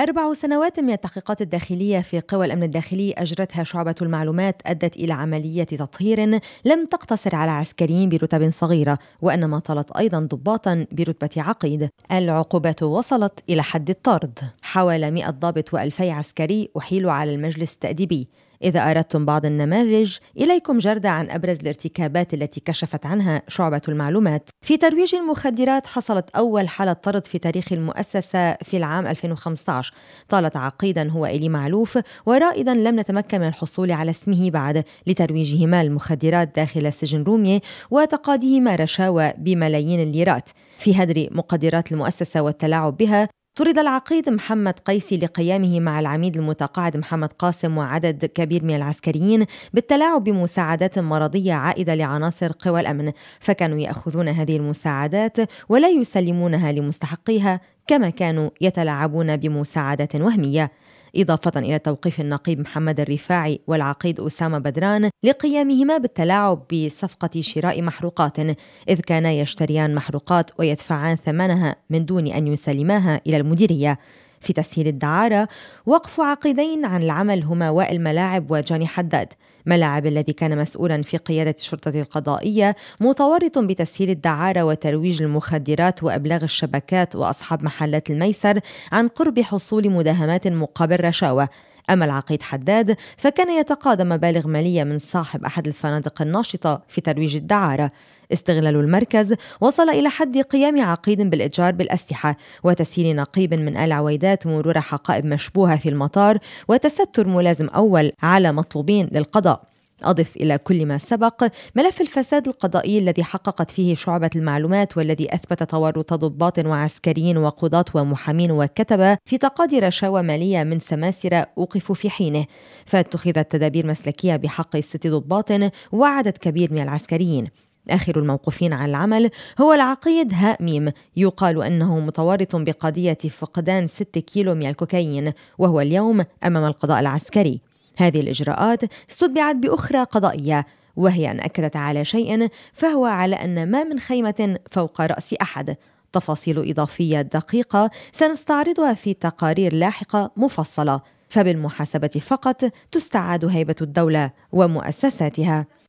أربع سنوات من التحقيقات الداخلية في قوى الأمن الداخلي أجرتها شعبة المعلومات أدت إلى عملية تطهير لم تقتصر على عسكريين برتب صغيرة وإنما طالت أيضا ضباطا برتبة عقيد العقوبات وصلت إلى حد الطرد حوالي 100 ضابط و2000 عسكري أحيلوا على المجلس التأديبي إذا أردتم بعض النماذج إليكم جردة عن أبرز الارتكابات التي كشفت عنها شعبة المعلومات في ترويج المخدرات حصلت أول حالة طرد في تاريخ المؤسسة في العام 2015 طالت عقيدا هو إلي معلوف ورائدا لم نتمكن من الحصول على اسمه بعد لترويجهما المخدرات داخل سجن رومية وتقاضيهما رشاوى بملايين الليرات في هدر مقدرات المؤسسة والتلاعب بها طرد العقيد محمد قيسي لقيامه مع العميد المتقاعد محمد قاسم وعدد كبير من العسكريين بالتلاعب بمساعدات مرضية عائدة لعناصر قوى الأمن فكانوا يأخذون هذه المساعدات ولا يسلمونها لمستحقيها كما كانوا يتلاعبون بمساعدة وهمية إضافة إلى توقيف النقيب محمد الرفاعي والعقيد أسامة بدران لقيامهما بالتلاعب بصفقة شراء محروقات إذ كانا يشتريان محروقات ويدفعان ثمنها من دون أن يسلماها إلى المديرية في تسهيل الدعارة وقف عقيدين عن العمل هما وائل ملاعب وجاني حداد ملاعب الذي كان مسؤولا في قيادة الشرطة القضائية متورط بتسهيل الدعارة وترويج المخدرات وإبلاغ الشبكات وأصحاب محلات الميسر عن قرب حصول مداهمات مقابل رشاوى أما العقيد حداد فكان يتقاضى مبالغ مالية من صاحب أحد الفنادق الناشطة في ترويج الدعارة استغلال المركز وصل إلى حد قيام عقيد بالإتجار بالأسلحة وتسهيل نقيب من آل عويدات مرور حقائب مشبوهة في المطار وتستر ملازم أول على مطلوبين للقضاء أضف إلى كل ما سبق ملف الفساد القضائي الذي حققت فيه شعبة المعلومات والذي أثبت تورط ضباط وعسكريين وقضاة ومحامين وكتبة في تقاضي رشاوى مالية من سماسرة أوقفوا في حينه فاتخذت تدابير مسلكية بحق ست ضباط وعدد كبير من العسكريين آخر الموقوفين عن العمل هو العقيد هاء ميم يقال أنه متورط بقضية فقدان 6 كيلو من الكوكايين وهو اليوم أمام القضاء العسكري هذه الإجراءات استتبعت بأخرى قضائية وهي أن أكدت على شيء فهو على أن ما من خيمة فوق رأس أحد تفاصيل إضافية دقيقة سنستعرضها في تقارير لاحقة مفصلة فبالمحاسبة فقط تستعاد هيبة الدولة ومؤسساتها